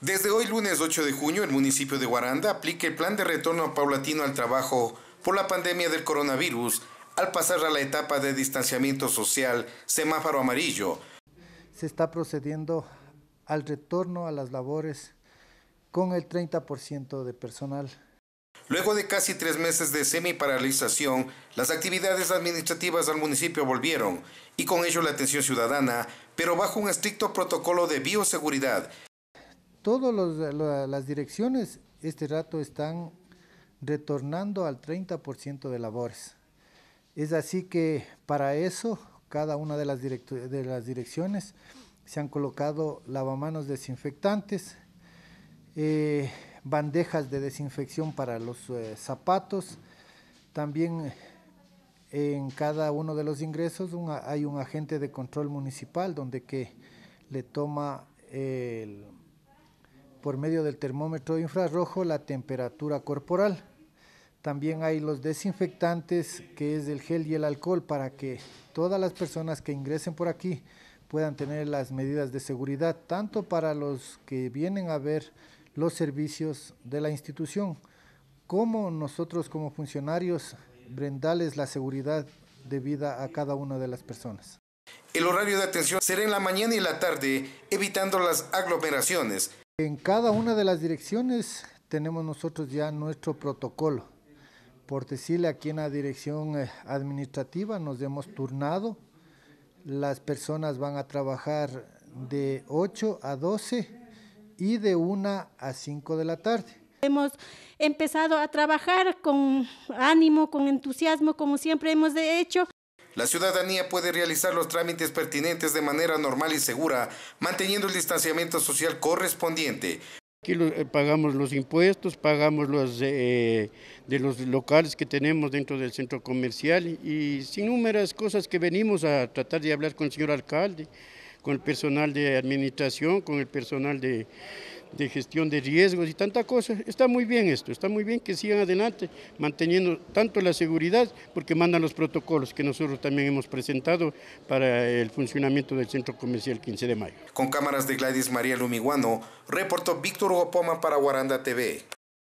Desde hoy lunes 8 de junio, el municipio de Guaranda aplica el plan de retorno paulatino al trabajo por la pandemia del coronavirus al pasar a la etapa de distanciamiento social semáforo amarillo. Se está procediendo al retorno a las labores con el 30% de personal. Luego de casi tres meses de semi-paralización, las actividades administrativas al municipio volvieron y con ello la atención ciudadana, pero bajo un estricto protocolo de bioseguridad todas las direcciones este rato están retornando al 30% de labores. Es así que para eso cada una de las, de las direcciones se han colocado lavamanos desinfectantes, eh, bandejas de desinfección para los eh, zapatos, también eh, en cada uno de los ingresos hay un agente de control municipal donde que le toma el por medio del termómetro infrarrojo la temperatura corporal. También hay los desinfectantes, que es el gel y el alcohol, para que todas las personas que ingresen por aquí puedan tener las medidas de seguridad, tanto para los que vienen a ver los servicios de la institución, como nosotros como funcionarios brindarles la seguridad de vida a cada una de las personas. El horario de atención será en la mañana y la tarde, evitando las aglomeraciones. En cada una de las direcciones tenemos nosotros ya nuestro protocolo. Por decirle aquí en la dirección eh, administrativa nos hemos turnado. Las personas van a trabajar de 8 a 12 y de 1 a 5 de la tarde. Hemos empezado a trabajar con ánimo, con entusiasmo, como siempre hemos hecho. La ciudadanía puede realizar los trámites pertinentes de manera normal y segura, manteniendo el distanciamiento social correspondiente. Aquí eh, pagamos los impuestos, pagamos los eh, de los locales que tenemos dentro del centro comercial y sin cosas que venimos a tratar de hablar con el señor alcalde, con el personal de administración, con el personal de, de gestión de riesgos y tanta cosa. Está muy bien esto, está muy bien que sigan adelante manteniendo tanto la seguridad, porque mandan los protocolos que nosotros también hemos presentado para el funcionamiento del centro comercial 15 de mayo. Con cámaras de Gladys María Lumiguano, reportó Víctor Poma para Guaranda TV.